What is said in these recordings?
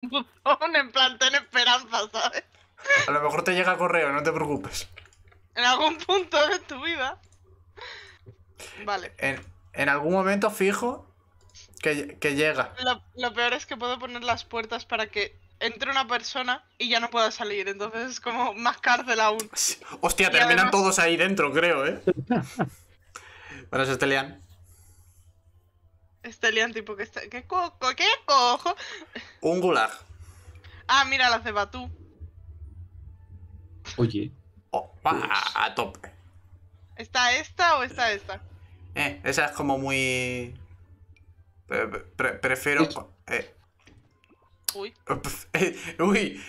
buzón, en plan, ten esperanza, ¿sabes? A lo mejor te llega correo, no te preocupes. En algún punto de tu vida. Vale. En, algún momento fijo que, llega. Lo, peor es que puedo poner las puertas para que entre una persona y ya no pueda salir. Entonces es como más cárcel aún. Hostia, terminan todos ahí dentro, creo, ¿eh? bueno, eso te lean. Estelian, tipo, que está... ¿Qué coco? ¿Qué cojo? Un gulag. Ah, mira, la ceba tú. Oye. a tope. ¿Está esta o está esta? Eh, esa es como muy... prefiero... Eh. Uy. Uy.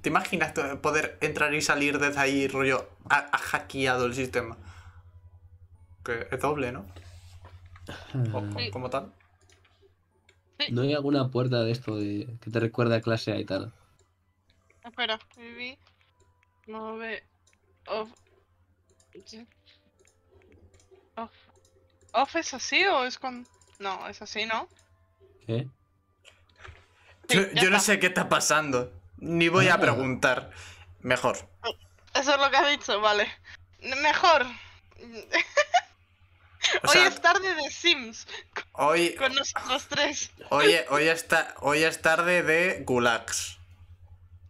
¿Te imaginas poder entrar y salir desde ahí, rollo? Ha, ha hackeado el sistema. Que es doble, ¿no? Ah. ¿Cómo tal. ¿No hay alguna puerta de esto que te recuerda a clase A y tal? Espera, viví. No Off. Off. es así o es con.? No, es así, ¿no? ¿Qué? yo, no sé qué está pasando. Ni voy a ah. preguntar. Mejor. Eso es lo que has dicho, vale. Mejor hoy es tarde de Sims. hoy, con nosotros tres. Hoy, hoy, está, hoy es tarde de Gulags.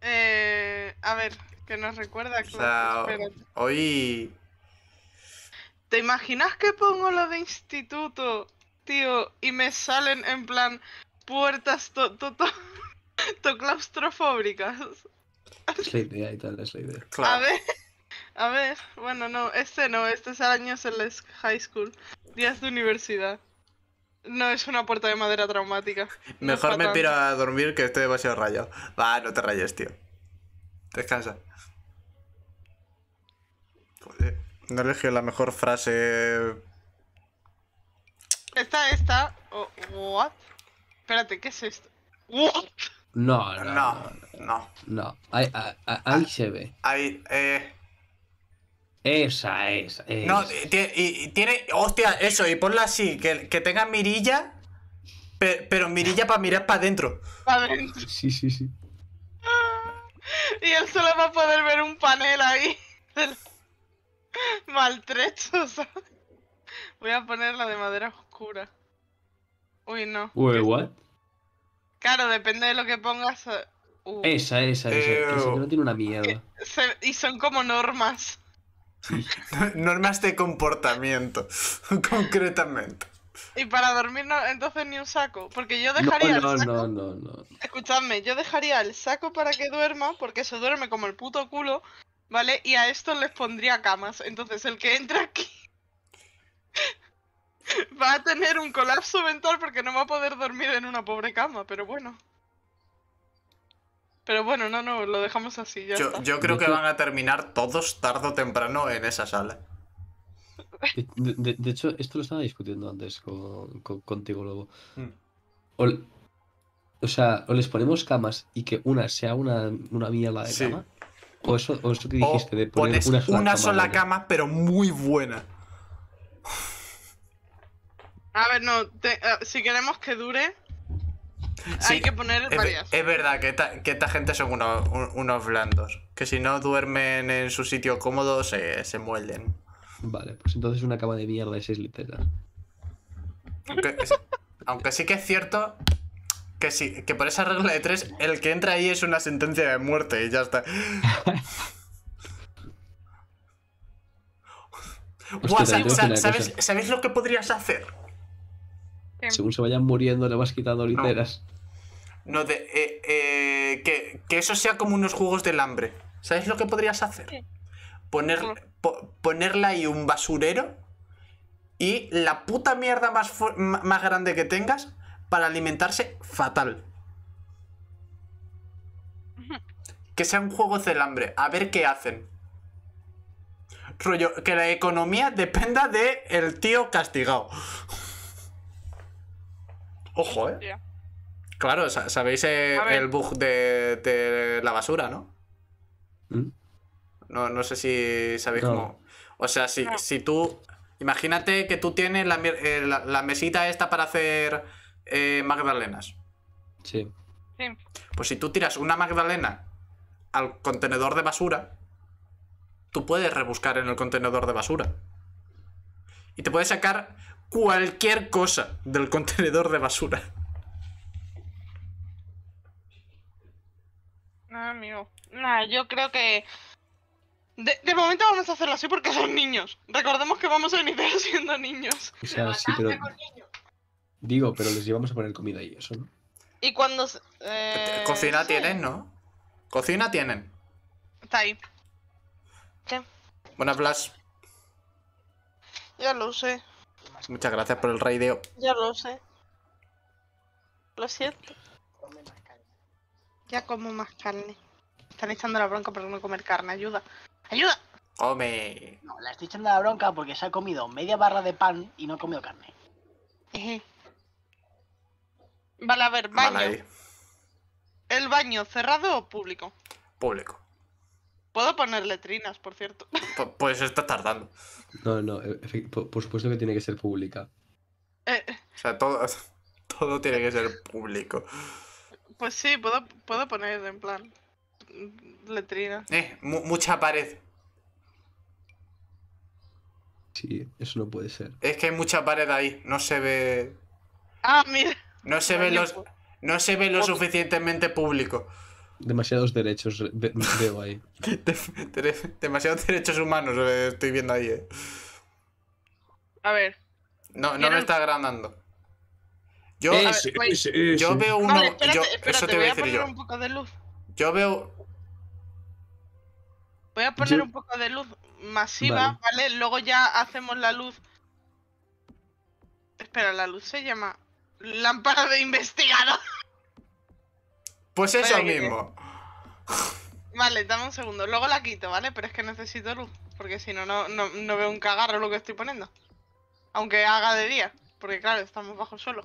Eh, a ver, que nos recuerda claro. hoy. ¿Te imaginas que pongo lo de instituto, tío? Y me salen en plan puertas to, to, to, to claustrofóbicas. Es la idea y tal, la idea. A ver. A ver, bueno, no, este no, este es años en la high school. Días de universidad. No, es una puerta de madera traumática. Mejor me piro a dormir que estoy demasiado rayado. Va, no te rayes, tío. Descansa. Joder, no elegí la mejor frase. Esta, esta. what? Espérate, ¿qué es esto? What? No, no. No, no. ahí, ah, se ve. Ahí, eh. Esa es. Esa. No, y, tiene. Hostia, eso, y ponla así, que, que tenga mirilla, pero, mirilla para mirar para adentro. Para adentro. Sí, sí, sí. Y él solo va a poder ver un panel ahí. Maltrecho, Voy a ponerla de madera oscura. Uy, no. Uy, what? Claro, depende de lo que pongas. Eh, uh. Esa, esa, esa. no tiene una mierda. y son como normas. Normas de comportamiento, concretamente. Y para dormir no, entonces ni un saco, porque yo dejaría el saco. No, no, Escuchadme, yo dejaría el saco para que duerma, porque se duerme como el puto culo, ¿vale? Y a estos les pondría camas. Entonces el que entra aquí va a tener un colapso mental porque no va a poder dormir en una pobre cama, pero bueno. Pero bueno, no, no, lo dejamos así. yo, creo que van a terminar todos tarde o temprano en esa sala. De, hecho, esto lo estaba discutiendo antes contigo, Lobo. Mm. O, sea, o les ponemos camas y que una sea una, una la de cama. O eso, que dijiste de poner una sola, una cama, sola cama, pero muy buena. A ver, no, eh, si queremos que dure, hay que poner es, Es verdad que esta, gente son unos, blandos. Que si no duermen en su sitio cómodo, se, se Vale, pues entonces una cama de mierda de 6 Aunque, sí que es cierto que, sí, que por esa regla de tres el que entra ahí es una sentencia de muerte y ya está. ¿sabéis lo que podrías hacer? Según se vayan muriendo, le vas quitando literas. No, de, eh, eh, que, eso sea como unos juegos del hambre. ¿Sabes lo que podrías hacer? Poner, ponerla y un basurero y la puta mierda más, más grande que tengas para alimentarse fatal. Que sean juegos juego del hambre. A ver qué hacen. Rollo, que la economía dependa de el tío castigado. Ojo, ¿eh? Claro, sabéis eh, el, bug de, la basura, ¿no? ¿Mm? ¿no? No sé si sabéis cómo. O sea, si, si tú. Imagínate que tú tienes la, eh, mesita esta para hacer eh, magdalenas. Sí. sí. Pues si tú tiras una magdalena al contenedor de basura, tú puedes rebuscar en el contenedor de basura. Y te puedes sacar cualquier cosa del contenedor de basura. Nada, ah, amigo. Nada, yo creo que. De, momento vamos a hacerlo así porque son niños. Recordemos que vamos a iniciar siendo niños. O sea, sí, pero... Digo, pero les llevamos a poner comida y eso, ¿no? Y cuando. Eh, eh, cocina tienen, ¿no? Cocina tienen. Está ahí. ¿Qué? Buenas, Blas. Ya lo sé. Muchas gracias por el raideo. Ya lo sé. Lo siento. Ya como más carne. Están echando la bronca por no comer carne. Ayuda. ¡Ayuda! Come. No, la estoy echando la bronca porque se ha comido media barra de pan y no ha comido carne. Vale, a ver, baño. ¿El baño cerrado o público? Público. Puedo poner letrinas, por cierto. pues está tardando. No, no, eh, por supuesto que tiene que ser pública. Eh. o sea, todo, tiene que ser público. Pues sí, puedo, poner en plan mm, letrina. Eh, mucha pared. Sí, eso no puede ser. Es que hay mucha pared ahí, no se ve. Ah, mira. No se ve los. No se ve lo suficientemente público demasiados derechos veo ahí. demasiados derechos humanos eh, estoy viendo ahí, eh. A ver. No, no me está agrandando. Yo, eh, yo veo uno. eso te voy, a poner yo. un poco de luz. Yo veo. Voy a poner un poco de luz masiva, ¿vale? Luego ya hacemos la luz. Espera, la luz se llama lámpara de investigador. Pues eso mismo. Vale, dame un segundo. Luego la quito, ¿vale? Pero es que necesito luz. Porque si no, no, no veo un cagarro lo que estoy poniendo. Aunque haga de día. Porque claro, estamos bajo el suelo.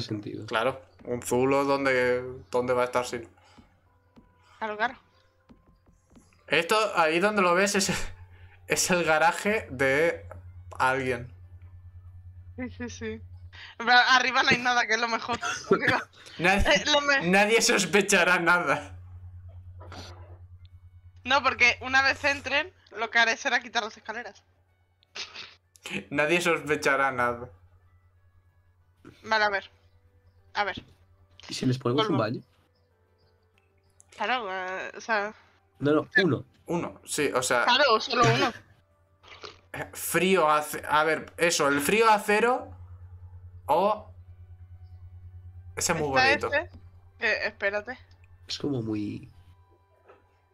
sentido. Claro, un zulo donde, va a estar sin. Claro, claro. Esto, ahí donde lo ves, es, es el garaje de alguien. Sí, sí, sí. Arriba no hay nada, que es lo mejor. Eh, nadie, sospechará nada. No, porque una vez entren, lo que haré será quitar las escaleras. Nadie sospechará nada. Vale, a ver. A ver. ¿Y si les ponemos un baño? Claro, eh, o sea... No, no, uno. Uno, sí, o sea... Claro, solo uno. frío a... A ver, eso, el frío a cero Oh. Ese es muy bonito. Este? Eh, espérate. Es como muy.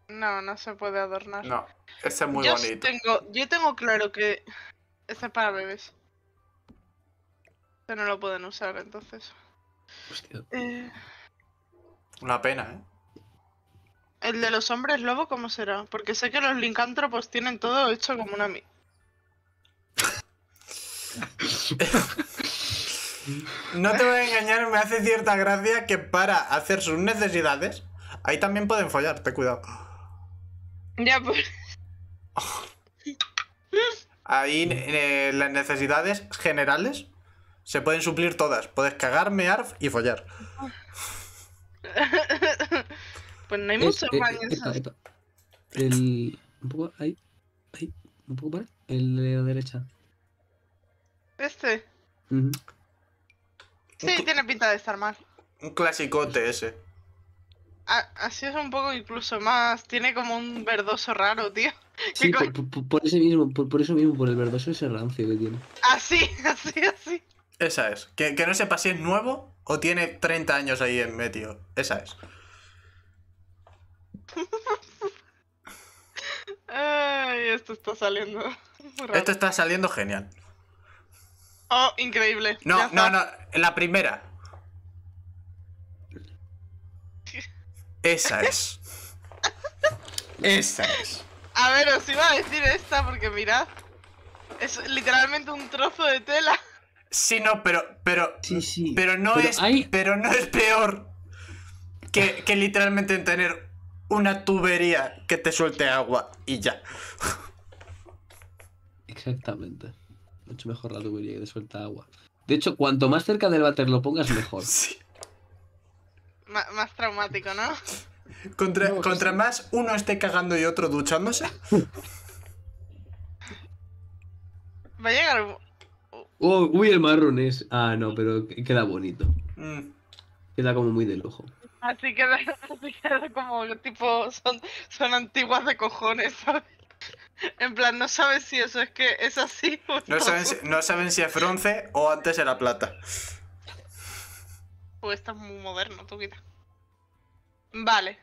No, no se puede adornar. No, ese es muy bonito. Tengo, yo tengo claro que. Ese es para bebés. Pero no lo pueden usar, entonces. Hostia. Eh, una pena, ¿eh? ¿El de los hombres lobo cómo será? Porque sé que los lincántropos tienen todo hecho como una... No te voy a engañar, me hace cierta gracia que para hacer sus necesidades, ahí también pueden follar, ten cuidado. Ya, pues. Ahí las necesidades generales se pueden suplir todas. Puedes cagarme arf y follar. pues no hay eh, mucho eh, eh, El. ahí. El de la derecha. Este. Sí, tiene pinta de estar mal. Un clasicote ese. Ah, así es un poco incluso más. Tiene como un verdoso raro, tío. Sí, por, mismo, por, eso mismo, por el verdoso ese rancio que tiene. Así, así, así. Esa es. Que, no sepa si es nuevo o tiene 30 años ahí en medio. Esa es. Ay, esto está saliendo. Esto está saliendo genial. Oh, increíble. No, no, no, la primera. Esa es. Esa es. A ver, os iba a decir esta porque mirad. Es literalmente un trozo de tela. Sí, no, pero. Pero, sí, sí. pero no es. Pero no es peor que, que literalmente tener una tubería que te suelte agua y ya. Exactamente mucho mejor la tubería que te suelta agua. De hecho, cuanto más cerca del váter lo pongas, mejor. Sí. más traumático, ¿no? Contra, contra más uno esté cagando y otro duchándose. Va a llegar. Oh, uy, el marrón es. Ah, no, pero queda bonito. Mm. Queda como muy de lujo. Así queda, así como tipo. Son, son antiguas de cojones, ¿sabes? En plan, no saben si eso es que es así no. saben si, es bronce o antes era plata. Pues estás muy moderno tu vida. Vale.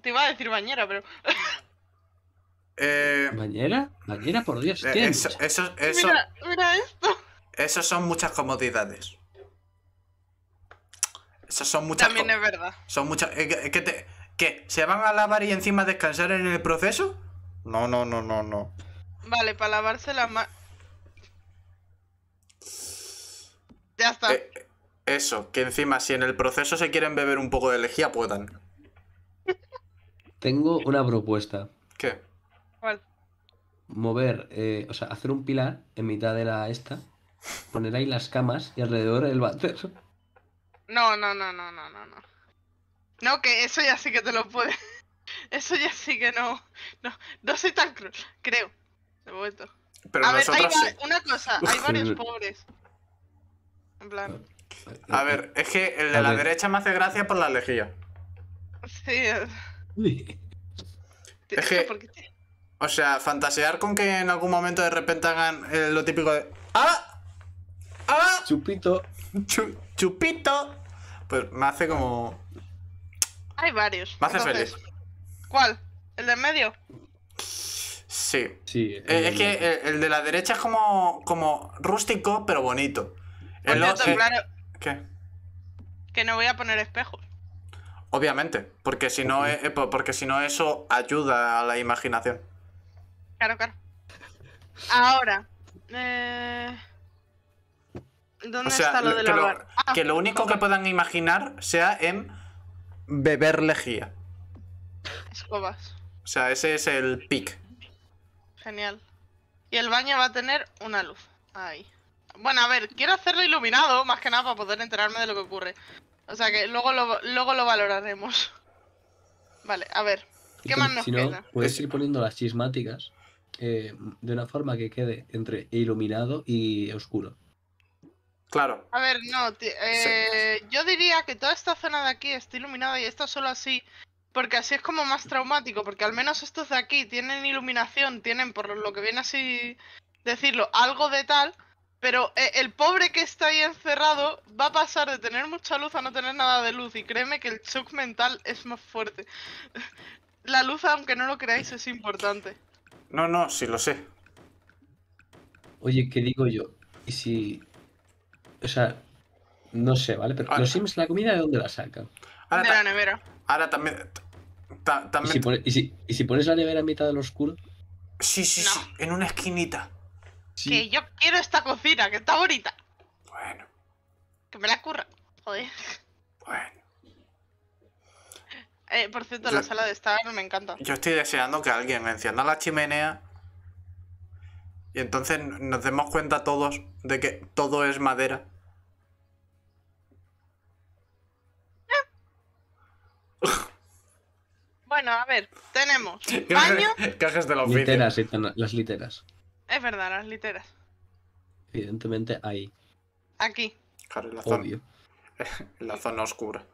Te iba a decir bañera, pero. Eh, ¿Bañera? ¿Bañera? Por Dios. Eh, eso, eso, eso, mira, esto. Eso son muchas comodidades. Eso son muchas. También es verdad. Son muchas. que, ¿Qué? ¿Se van a lavar y encima descansar en el proceso? No, no, no, no, no. Vale, para lavarse la mano. Ya está. Eh, eso, que encima, si en el proceso se quieren beber un poco de lejía, puedan. Tengo una propuesta. ¿Qué? ¿Cuál? Mover, eh, o sea, hacer un pilar en mitad de la esta, poner ahí las camas y alrededor el váter. No, no, no, no, no, no, no. No, que eso ya sí que te lo puedes. Eso ya sí que no. No, no soy tan cruel, creo. De momento. Pero a ver, hay una cosa, hay varios pobres. En plan. A ver, es que el de la derecha me hace gracia por la lejía. Sí. Es que, o sea, fantasear con que en algún momento de repente hagan eh, lo típico de ¡Ah! ¡Ah! Chupito. chupito. Pues me hace como. Hay varios. Me hace feliz. ¿Cuál? ¿El de en medio? Sí. sí eh, es que el, de la derecha es como, como rústico, pero bonito. Pues eh, ¿Qué? Que no voy a poner espejos. Obviamente, porque si no, eh, porque si no eso ayuda a la imaginación. Claro, claro. Ahora. Eh... ¿Dónde está lo de la lo, ah. Que lo único que puedan imaginar sea en beber lejía. O sea, ese es el pick. Genial. Y el baño va a tener una luz. Ahí. Bueno, a ver, quiero hacerlo iluminado, más que nada para poder enterarme de lo que ocurre. O sea que luego lo, luego lo valoraremos. Vale, a ver. ¿Qué más nos queda? puedes ir poniendo las chismáticas eh, de una forma que quede entre iluminado y oscuro. Claro. A ver, no, eh, yo diría que toda esta zona de aquí está iluminada y está solo así porque así es como más traumático, porque al menos estos de aquí tienen iluminación, tienen, por lo que viene así decirlo, algo de tal, pero eh, el pobre que está ahí encerrado va a pasar de tener mucha luz a no tener nada de luz, y créeme que el shock mental es más fuerte. La luz, aunque no lo creáis, es importante. No, no, sí lo sé. Oye, ¿qué digo yo? ¿Y si...? O sea, no sé, ¿vale? Pero los Sims la comida, ¿de dónde la saca? de la nevera. Ahora también, ¿Y, si pones la nevera en mitad del oscuro? Sí, sí, sí, en una esquinita. Sí. Que yo quiero esta cocina, que está bonita. Bueno. Que me la curra. Joder. Bueno. Eh, por cierto, la sala de estar me encanta. Yo estoy deseando que alguien encienda la chimenea y entonces nos demos cuenta todos de que todo es madera. Bueno, a ver, tenemos baño. Cajas de la oficina. Literas, las literas. Es verdad, las literas. Evidentemente ahí. Aquí. en la Zona, oscura.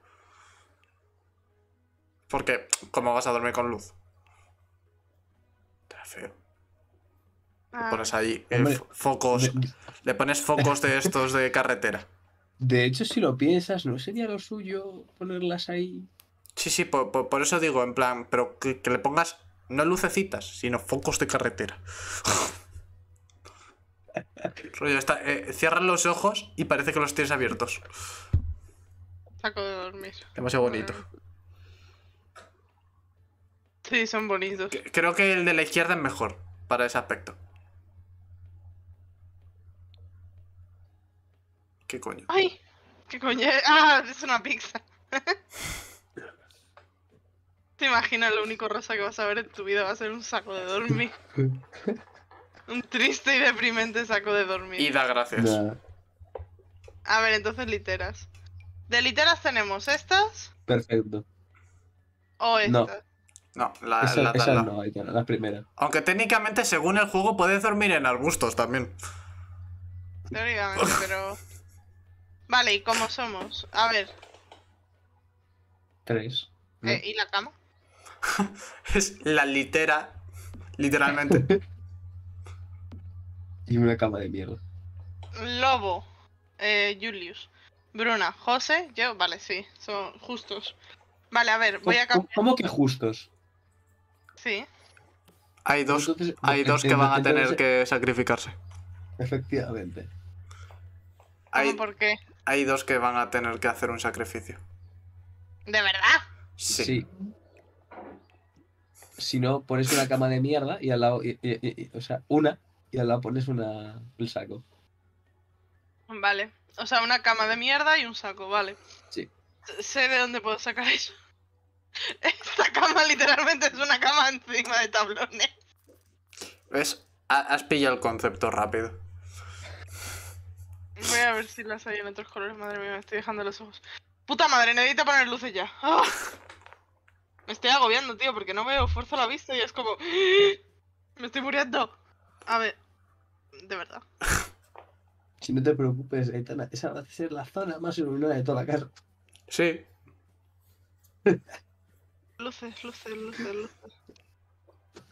Porque, ¿cómo vas a dormir con luz? Está feo. Le ah. pones ahí focos. Le pones focos de estos de carretera. De hecho, si lo piensas, ¿no sería lo suyo ponerlas ahí? Sí, sí, por, eso digo, en plan, pero que, le pongas no lucecitas, sino focos de carretera. Rollo, está, eh, los ojos y parece que los tienes abiertos. Saco de dormir. Demasiado bonito. Sí, son bonitos. Creo que el de la izquierda es mejor para ese aspecto. ¿Qué coño? ¡Ay! ¿Qué coño? Ah, es una pizza. ¿Te imaginas lo único rosa que vas a ver en tu vida va a ser un saco de dormir? un triste y deprimente saco de dormir. Y da gracias. A ver, entonces literas. De literas tenemos estas. Perfecto. O estas. No, la, primera. Aunque técnicamente, según el juego, puedes dormir en arbustos también. Teóricamente, pero. Vale, ¿y cómo somos? A ver. Tres. Eh, ¿Y la cama? es la litera, literalmente. y una cama de mierda. Lobo, eh, Julius, Bruna, José, yo, vale, sí, son justos. Vale, a ver, voy a cambiar. ¿Cómo que justos? Sí. Hay dos, hay dos que van a tener que sacrificarse. Efectivamente. Hay, ¿Por qué? Hay dos que van a tener que hacer un sacrificio. ¿De verdad? sí. Si no, pones una cama de mierda y al lado. o sea, una y al lado pones una, el saco. Vale. O sea, una cama de mierda y un saco, vale. Sí. Sé de dónde puedo sacar eso. Esta cama literalmente es una cama encima de tablones. ¿Ves? Has pillado el concepto rápido. Voy a ver si las hay en otros colores, madre mía, me estoy dejando los ojos. Puta madre, necesito poner luces ya. Ah. Me estoy agobiando, tío, porque no veo, fuerza la vista y es como. Me estoy muriendo. A ver. De verdad. Si no te preocupes, esa va a ser la zona más iluminada de toda la casa. Sí. luces, luces, luces, luces.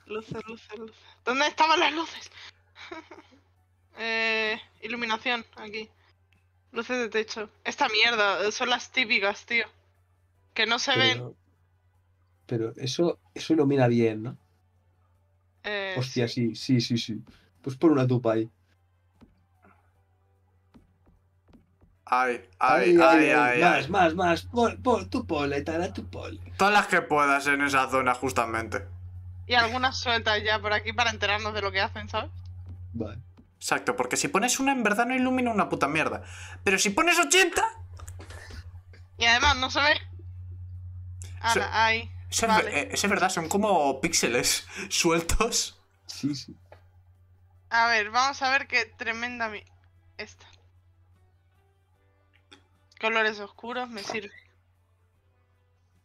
Luces, luces, luces. ¿Dónde estaban las luces? eh, iluminación, aquí. Luces de techo. Esta mierda, son las típicas, tío. Que no se ven pero eso, eso ilumina bien, ¿no? Eh, Hostia, sí. sí, sí, sí, Pues por una tupa ahí. Ay, ay, ay, ay. más, más, más. por pol, tu pole, la tu pol. Todas las que puedas en esa zona, justamente. Y algunas sueltas ya por aquí para enterarnos de lo que hacen, ¿sabes? Vale. Exacto, porque si pones una, en verdad no ilumina una puta mierda. Pero si pones 80. Y además, no se ve. Ana, ahí. Eh, eso, es, verdad, son como píxeles sueltos. Sí, sí. A ver, vamos a ver qué tremenda mi... Esta. Colores oscuros, me sirve.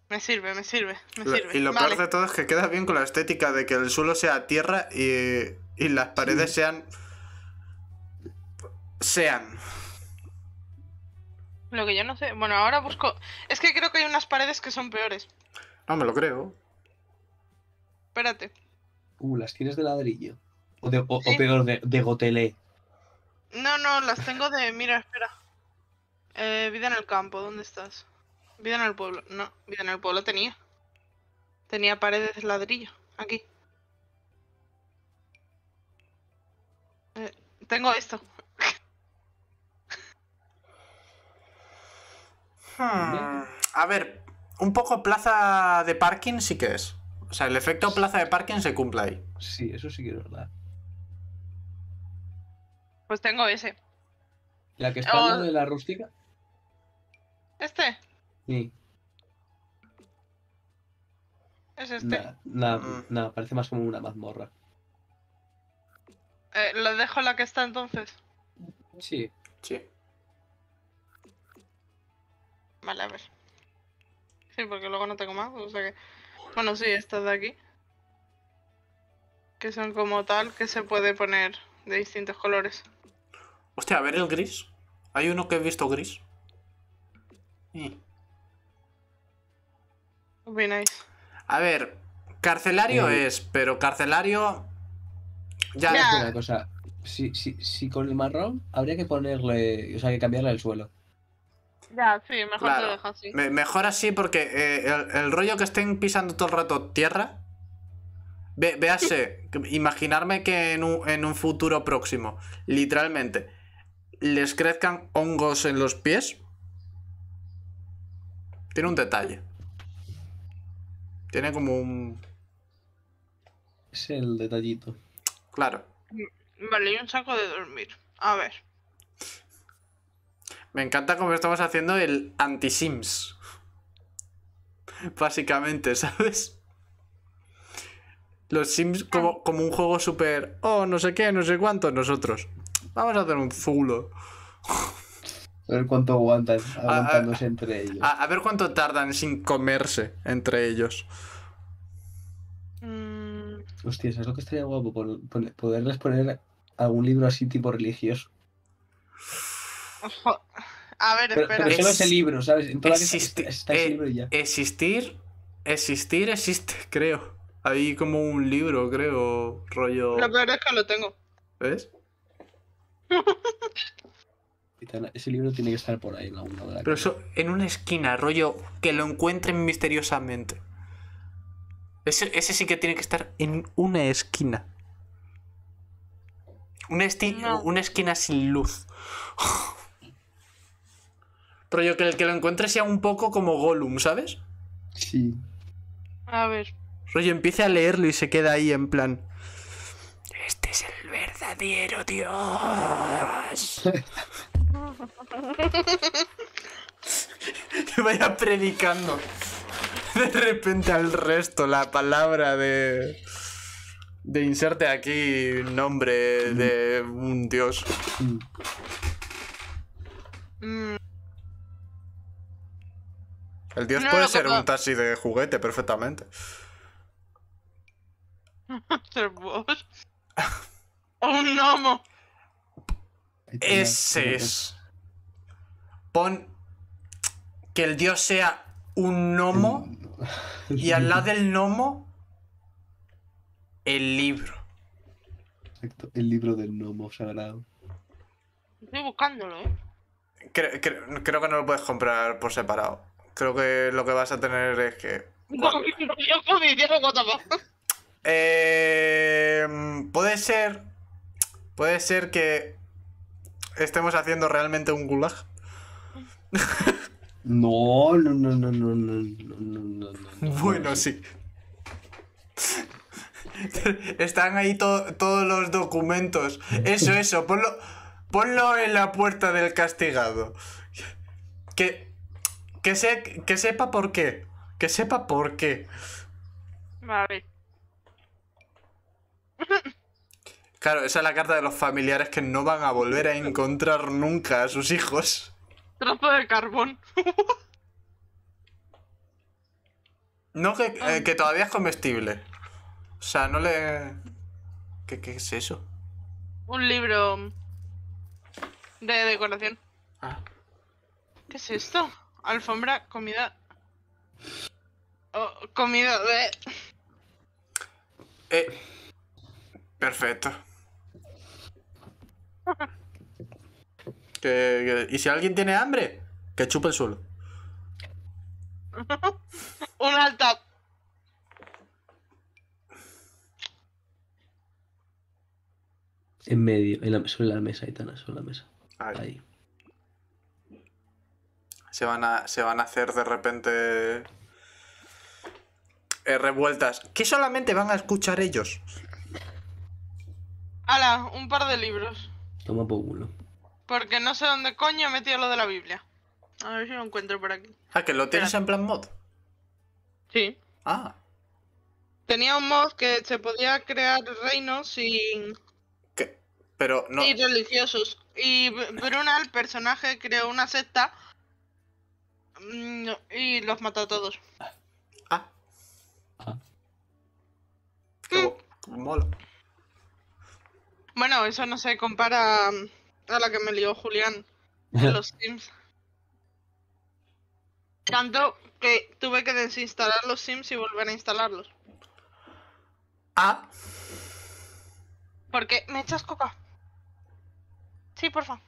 Me sirve, me sirve, me sirve. Y lo peor de todo es que queda bien con la estética de que el suelo sea tierra y, las paredes sean... Sean. Lo que yo no sé. Bueno, ahora busco. Es que creo que hay unas paredes que son peores. No me lo creo. Espérate. Uh, las tienes de ladrillo. O, de, peor, de, de, gotelé. No, no, las tengo de. Mira, espera. Eh, vida en el campo, ¿dónde estás? Vida en el pueblo. No, vida en el pueblo tenía. Tenía paredes de ladrillo. Aquí. Eh, tengo esto. Hmm, a ver, un poco plaza de parking sí que es. O sea, el efecto plaza de parking se cumple ahí. Sí, eso sí que es verdad. Pues tengo ese. ¿La que está oh. de la rústica? ¿Este? Sí. ¿Es este? No, mm. parece más como una mazmorra. Eh, ¿Lo dejo la que está entonces? Sí. Sí. Vale, a ver. Sí, porque luego no tengo más. O sea que... Bueno, sí, estas de aquí. Que son como tal, que se puede poner de distintos colores. Hostia, a ver el gris. Hay uno que he visto gris. ¿Qué opináis? A ver, carcelario eh. es, pero carcelario. Ya. ya. cosa. Si, si, si con el marrón habría que ponerle. O sea, que cambiarle el suelo. Ya, sí, mejor así. mejor así porque eh, el, rollo que estén pisando todo el rato tierra. Ve, véase, imaginarme que en un, en un futuro próximo, literalmente, les crezcan hongos en los pies. Tiene un detalle. Tiene como un. Es el detallito. Claro. Mm, vale, y un saco de dormir. A ver. Me encanta cómo estamos haciendo el anti-sims. Básicamente, ¿sabes? Los sims ah. como, un juego súper... Oh, no sé qué, no sé cuánto. Nosotros. Vamos a hacer un zulo. A ver cuánto aguantan aguantándose entre ellos. A, ver cuánto tardan sin comerse entre ellos. Mm. Hostia, ¿sabes lo que estaría guapo. Poderles poner algún libro así tipo religioso. A ver, espera. Pero, es solo libro, ¿sabes? En eh, libro ya. Existir, existir, existe, creo. Hay como un libro, creo, rollo. La verdad es que lo tengo. ¿Ves? Ese libro tiene que estar por ahí en alguna Pero eso en una esquina, rollo, que lo encuentren misteriosamente. Ese, sí que tiene que estar en una esquina. Una, una esquina sin luz. Rollo que el que lo encuentre sea un poco como Gollum, ¿sabes? Sí. A ver. Rollo empiece a leerlo y se queda ahí en plan. Este es el verdadero Dios. que vaya predicando de repente al resto la palabra de. De inserte aquí nombre de un dios. Mm. mm. El dios puede ser un taxi de juguete perfectamente. un gnomo. Ese es. Pon que el dios sea un gnomo y al lado del gnomo el libro. el libro del gnomo sagrado. Estoy buscándolo, ¿eh? creo que no lo puedes comprar por separado creo que lo que vas a tener es que. Eh, puede ser. Puede ser que estemos haciendo realmente un gulag. No, no, no, no, no, no, no, Bueno, sí. Están ahí todos los documentos. Eso, eso, ponlo, ponlo en la puerta del castigado. Que que, se, que sepa por qué. Que sepa por qué. Vale. Claro, esa es la carta de los familiares que no van a volver a encontrar nunca a sus hijos. Trozo de carbón. no, eh, que, todavía es comestible. O sea, no le... ¿Qué, es eso? Un libro de decoración. Ah. ¿Qué es esto? alfombra, comida. Oh, comida de. Eh, perfecto. y si alguien tiene hambre, que chupe el suelo. Un alto. En medio, en la, sobre la mesa, Itana, sobre la mesa. Ahí se van a, se van a hacer de repente eh, revueltas que solamente van a escuchar ellos. Hala, un par de libros. Toma por uno. Porque no sé dónde coño he metido lo de la Biblia. A ver si lo encuentro por aquí. Ah, que lo tienes en plan mod. Sí. Ah. Tenía un mod que se podía crear reinos sin. ¿Qué? Pero no. religiosos. Y Bruna, el personaje, creó una secta Mm, y los mató a todos. Ah. ah. Mm. Bueno, eso no se compara mm, a la que me lió Julián De los Sims. Tanto que tuve que desinstalar los Sims y volver a instalarlos. Ah. Porque me echas coca. Sí, por favor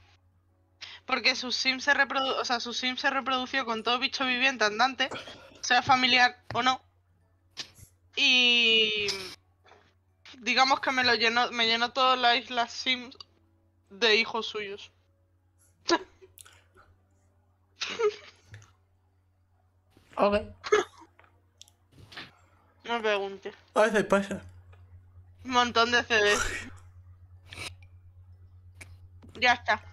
porque su sim se, reproduce. o sea, su sim se reprodució con todo bicho viviente andante, sea familiar o no. Y digamos que me lo llenó, me toda la isla Sims de hijos suyos. ok. No pregunte. A ah, veces pasa. Un montón de CDs. ya está.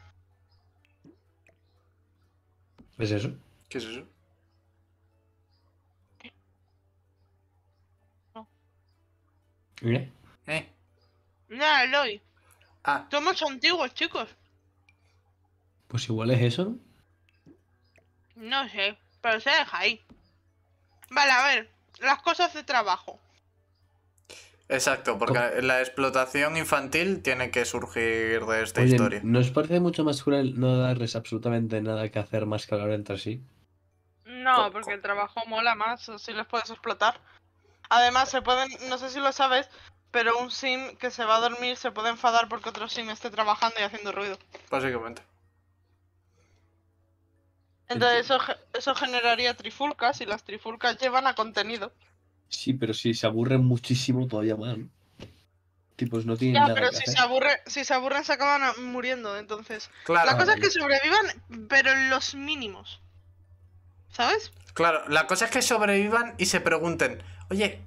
¿Qué es eso? ¿Qué es eso? No. ¿Eh? ¿Eh? Nada, Eloy. Ah. Somos antiguos, chicos. Pues igual es eso, ¿no? No sé, pero se deja ahí. Vale, a ver, las cosas de trabajo. Exacto, porque la explotación infantil tiene que surgir de esta historia. ¿Nos parece mucho más cruel no darles absolutamente nada que hacer más que hablar entre sí? No, porque el trabajo mola más, si les puedes explotar. Además, se pueden, no sé si lo sabes, pero un sim que se va a dormir se puede enfadar porque otro sim esté trabajando y haciendo ruido. Básicamente. Entonces eso, eso generaría trifulcas y las trifulcas llevan a contenido. Sí, pero si se aburren muchísimo todavía van. Tipos no tienen ya, nada pero si, Se aburre, si se aburren se acaban muriendo, entonces. Claro, la cosa es que sobrevivan, pero los mínimos. ¿Sabes? Claro, la cosa es que sobrevivan y se pregunten, oye,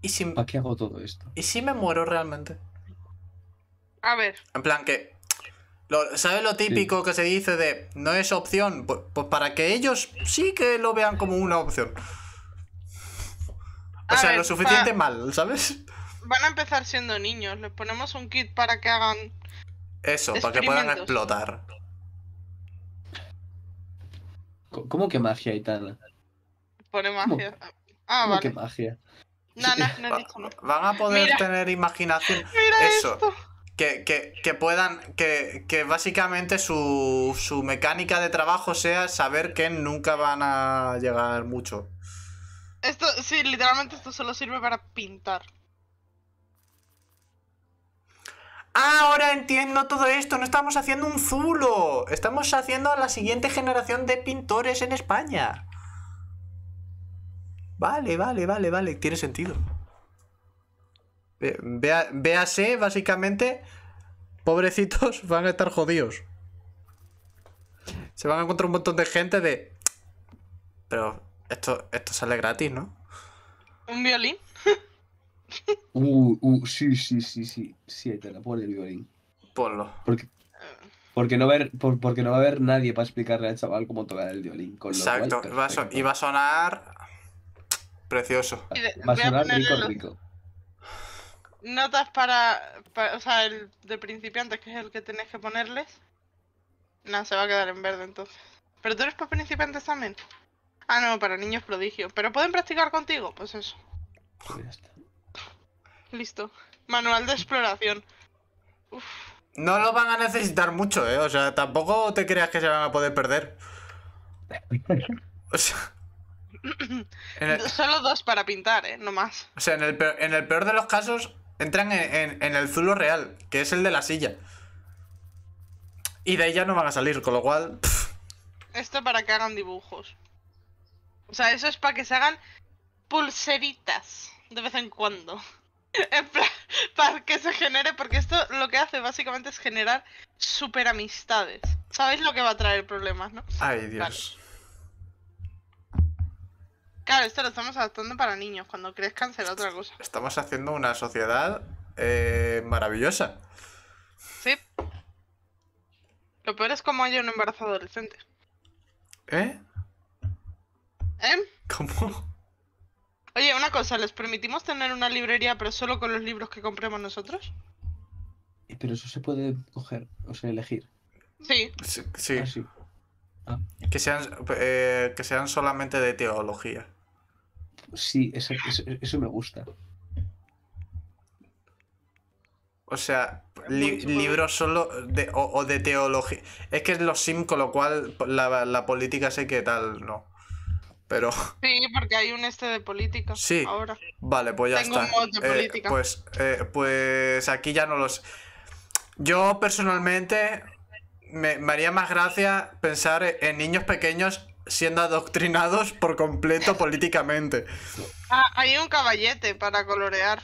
¿y si... ¿Para qué hago todo esto? ¿Y si me muero realmente? A ver. En plan que... ¿Sabes lo típico que se dice de no es opción? pues para que ellos sí que lo vean como una opción. O sea, lo suficiente mal, ¿sabes? Van a empezar siendo niños, les ponemos un kit para que hagan. Eso, para que puedan explotar. ¿Cómo que magia, tal? Pone magia. Ah, ¿Cómo vale. que magia? No, no, no, no. Van a poder tener imaginación. Eso. Que, puedan. Que, básicamente su, su mecánica de trabajo sea saber que nunca van a llegar mucho. Esto, sí, literalmente esto solo sirve para pintar. Ah, ahora entiendo todo esto. No estamos haciendo un zulo. Estamos haciendo a la siguiente generación de pintores en España. Vale, vale, vale, vale. Tiene sentido. Véase, básicamente, pobrecitos van a estar jodidos. Se van a encontrar un montón de gente de... Pero, esto, esto sale gratis, ¿no? ¿Un violín? uh, uh, sí, sí, sí, sí. Sí, te la pone el violín. Ponlo. Porque, no, va a haber nadie para explicarle al chaval cómo tocar el violín. Exacto. y va a sonar. Precioso. Va a sonar rico, rico. Notas para, para, O sea, el de principiantes, que es el que tenés que ponerles. No, se va a quedar en verde entonces. ¿Pero tú eres para principiantes también? Ah, no, para niños prodigio. Pero pueden practicar contigo, pues eso. Pues Listo. Manual de exploración. No lo van a necesitar mucho, ¿eh? O sea, tampoco te creas que se van a poder perder. Solo dos para pintar, ¿eh? No más. O sea, en el peor, de los casos, entran en, el zulo real, que es el de la silla. Y de ahí ya no van a salir, con lo cual... Esto para que hagan dibujos. O sea, eso es para que se hagan pulseritas de vez en cuando. en plan, para que se genere, porque esto lo que hace básicamente es generar super amistades. Sabéis lo que va a traer problemas, ¿no? Ay, Dios. Claro, esto lo estamos adaptando para niños. Cuando crezcan será otra cosa. Estamos haciendo una sociedad eh, maravillosa. Sí. Lo peor es como hay un embarazo adolescente. ¿Eh? ¿Eh? ¿Cómo? Oye, una cosa, ¿les permitimos tener una librería pero solo con los libros que compremos nosotros? Pero eso se puede coger, o sea, elegir. Sí. Sí. sí. Ah, ah. Que, sean, eh, que sean solamente de teología. Sí, eso, me gusta. O sea, libros solo de, o, de teología. Es que es lo sim, con lo cual la, la política sé que tal, no pero... Sí, porque hay un este de política. Sí. Ahora. Vale, pues ya Tengo está. de eh, pues, eh, pues aquí ya no los... Yo personalmente me, haría más gracia pensar en niños pequeños siendo adoctrinados por completo políticamente. Ah, hay un caballete para colorear.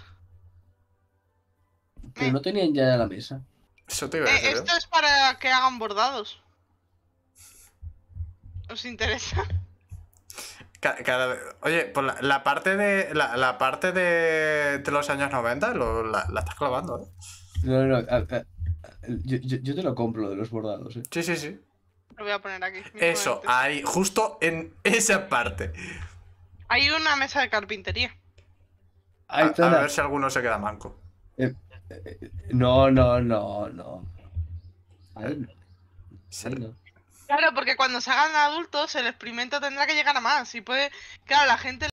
Pero no tenían ya la mesa. Eh, esto es para que hagan bordados. ¿Os interesa? oye, pues la, parte de la, parte de, los años 90 la, estás clavando, ¿eh? No, no, yo, te lo compro de los bordados, ¿eh? Sí, sí, sí. Lo voy a poner aquí. Eso, ahí, justo en esa parte. Hay una mesa de carpintería. A, ver si alguno se queda manco. Eh, no, no, no, no. A ver, no. Claro, porque cuando se hagan adultos, el experimento tendrá que llegar a más. Y puede, claro, la gente